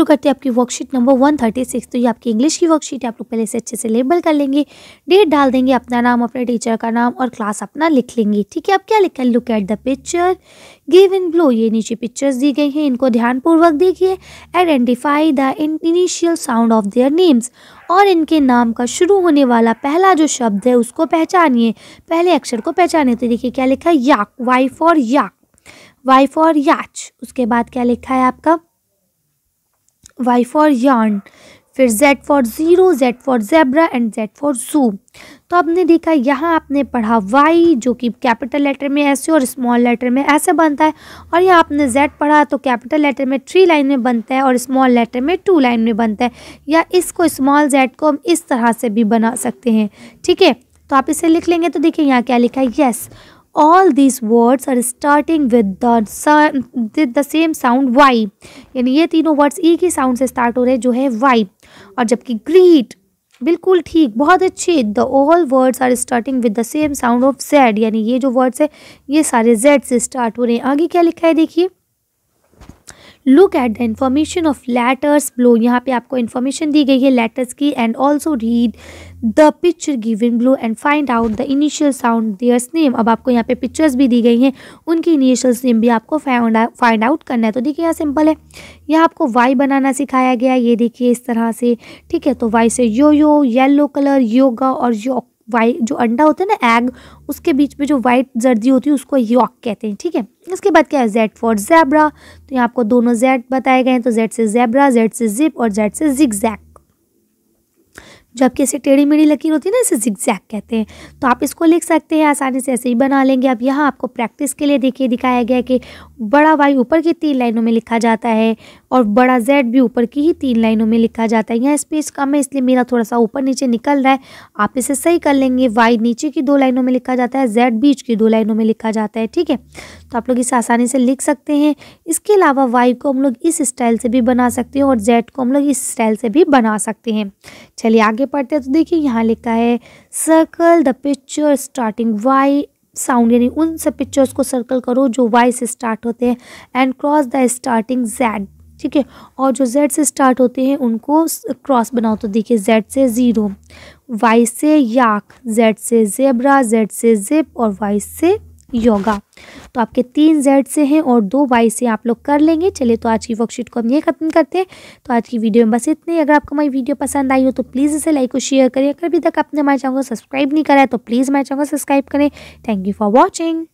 शुरू करते हैं आपकी worksheet number one thirty six तो ये आपकी इंग्लिश की वर्कशीट है आप लोग पहले से अच्छे से लेबल कर लेंगे डेट डाल देंगे अपना नाम अपने टीचर का नाम और क्लास अपना लिख लेंगे ठीक है आप क्या लिखा है look at the picture given below ये नीचे पिक्चर्स दी गई हैं इनको ध्यानपूर्वक देखिए identify the initial sound of their names और इनके नाम का शुरू होने वाला पहला जो शब्द है उसको पहचानिए पहले अक्षर को पहचानिए तो देखिए क्या लिखा है yak Y for yak Y for yacht उसके बाद क्या लिखा है आपका वाई फॉर यान फिर Z for zero Z for zebra and Z for zoo तो आपने देखा यहाँ आपने पढ़ा Y जो कि कैपिटल लेटर में ऐसे और स्मॉल लेटर में ऐसे बनता है और यहाँ आपने Z पढ़ा तो कैपिटल लेटर में थ्री लाइन में बनता है और स्मॉल लेटर में टू लाइन में बनता है या इसको स्मॉल Z को हम इस तरह से भी बना सकते हैं ठीक है तो आप इसे लिख लेंगे तो देखिए यहाँ क्या लिखा है yes all these words are starting with the same sound Y यानी ये तीनों वर्ड्स ई के साउंड से स्टार्ट हो रहे हैं जो है वाई और जबकि ग्रीट बिल्कुल ठीक बहुत अच्छे the all words are starting with the same sound of Z यानी ये जो वर्ड्स है ये सारे जेड से स्टार्ट हो रहे हैं आगे क्या लिखा है देखिए look at the information of letters below यहाँ पे आपको इन्फॉर्मेशन दी गई है लेटर्स की and also read the picture given below and find out the initial sound theirs name अब आपको यहाँ पे पिक्चर्स भी दी गई हैं उनकी इनिशियल्स नेम भी आपको फाइंड फाइंड आउट करना है तो देखिए यहाँ सिंपल है यहाँ आपको वाई बनाना सिखाया गया ये देखिए इस तरह से ठीक है तो वाई से yo yo yellow colour yoga और यो वाइट जो अंडा होता है ना एग उसके बीच में जो वाइट जर्दी होती है उसको यॉक कहते हैं ठीक है इसके बाद क्या है जेड फॉर जैब्रा तो यहाँ आपको दोनों जेड बताए गए हैं तो जेड से जैब्रा जेड से जिप और जेड से जिक जैक जो आपकी ऐसे टेढ़ी मेढ़ी लकीर होती है ना इसे जिक्जैक कहते हैं तो आप इसको लिख सकते हैं आसानी से ऐसे ही बना लेंगे अब यहाँ आपको प्रैक्टिस के लिए देखिए दिखाया गया कि बड़ा वाई ऊपर की तीन लाइनों में लिखा जाता है और बड़ा जेड भी ऊपर की ही तीन लाइनों में लिखा जाता है यहाँ स्पेस कम है इसलिए मेरा थोड़ा सा ऊपर नीचे निकल रहा है आप इसे सही कर लेंगे वाई नीचे की दो लाइनों में लिखा जाता है जेड बीच की दो लाइनों में लिखा जाता है ठीक है तो आप लोग इसे आसानी से लिख सकते हैं इसके अलावा वाई को हम लोग इस स्टाइल से भी बना सकते हैं और जेड को हम लोग इस स्टाइल से भी बना सकते हैं चलिए आगे आगे पढ़ते हैं तो देखिए यहाँ लिखा है circle the picture starting Y sound यानी उन सब पिक्चर्स को सर्कल करो जो वाई से स्टार्ट होते हैं and cross the starting Z ठीक है और जो जेड से स्टार्ट होते हैं उनको क्रॉस बनाओ तो देखिए जेड से ज़ीरो वाई से याक जेड से जेबरा जेड से जिप और वाई से योगा तो आपके तीन जेड से हैं और दो वाई से आप लोग कर लेंगे चलिए तो आज की वर्कशीट को हम ये खत्म करते हैं तो आज की वीडियो में बस इतने अगर आपको हमारी वीडियो पसंद आई हो तो प्लीज़ इसे लाइक और शेयर करें अगर अभी तक आपने हमारे चैनल को सब्सक्राइब नहीं करा है तो प्लीज़ हमारे चैनल को सब्सक्राइब करें थैंक यू फॉर वॉचिंग